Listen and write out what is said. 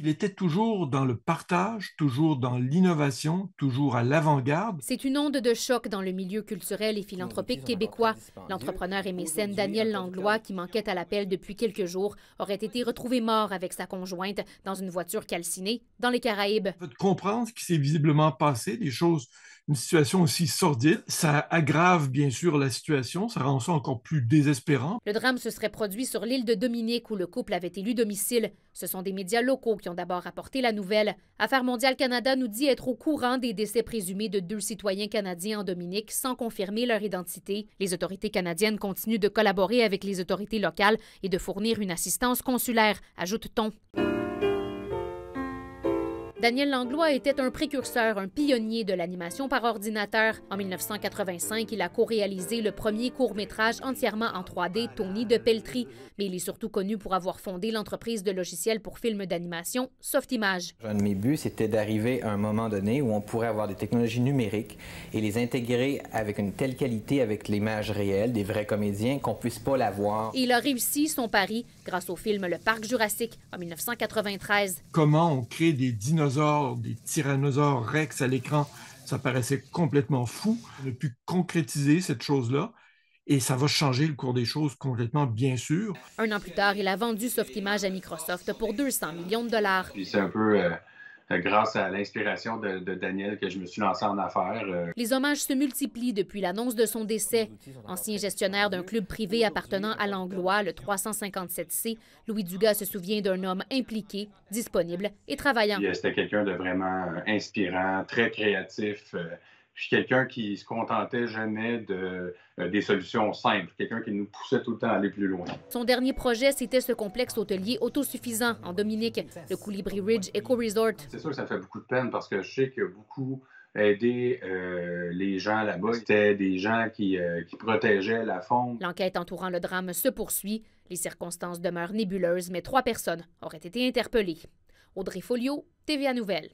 il était toujours dans le partage, toujours dans l'innovation, toujours à l'avant-garde. C'est une onde de choc dans le milieu culturel et philanthropique québécois. L'entrepreneur et mécène Daniel Langlois, qui manquait à l'appel depuis quelques jours, aurait été retrouvé mort avec sa conjointe dans une voiture calcinée dans les Caraïbes. Vous comprendre ce qui s'est visiblement passé, des choses, une situation aussi sordide, ça aggrave bien sûr la situation, ça rend ça encore plus désespérant. Le drame se serait produit sur l'île de Dominique où le couple avait élu domicile. Ce sont des médias locaux qui ont d'abord rapporté la nouvelle. Affaires mondiales Canada nous dit être au courant des décès présumés de deux citoyens canadiens en Dominique sans confirmer leur identité. Les autorités canadiennes continuent de collaborer avec les autorités locales et de fournir une assistance consulaire, ajoute-t-on. Daniel Langlois était un précurseur, un pionnier de l'animation par ordinateur. En 1985, il a co-réalisé le premier court-métrage entièrement en 3D, Tony de Peltry, mais il est surtout connu pour avoir fondé l'entreprise de logiciels pour films d'animation Softimage. Un de mes buts, c'était d'arriver à un moment donné où on pourrait avoir des technologies numériques et les intégrer avec une telle qualité avec l'image réelle des vrais comédiens qu'on puisse pas la voir. il a réussi son pari grâce au film Le Parc Jurassique en 1993. Comment on crée des dinosaures des tyrannosaures rex à l'écran, ça paraissait complètement fou. On a pu concrétiser cette chose-là. Et ça va changer le cours des choses complètement, bien sûr. Un an plus tard, il a vendu Softimage à Microsoft pour 200 millions de dollars. c'est un peu euh, euh, grâce à l'inspiration de, Daniel que je me suis lancé en affaires. Euh. Les hommages se multiplient depuis l'annonce de son décès. Ancien gestionnaire d'un club privé appartenant à l'Anglois, le 357C, Louis Dugas se souvient d'un homme impliqué, disponible et travaillant. Euh, c'était quelqu'un de vraiment inspirant, très créatif puis quelqu'un qui se contentait jamais de, euh, des solutions simples, quelqu'un qui nous poussait tout le temps à aller plus loin. Son dernier projet, c'était ce complexe hôtelier autosuffisant en Dominique, le Coulibri Ridge Eco Resort. C'est sûr que ça fait beaucoup de peine parce que je sais qu'il y a beaucoup aider euh, les gens là-bas. C'était des gens qui, euh, protégeaient la faune. L'enquête entourant le drame se poursuit. Les circonstances demeurent nébuleuses, mais trois personnes auraient été interpellées. Audrey Folio, TVA Nouvelles.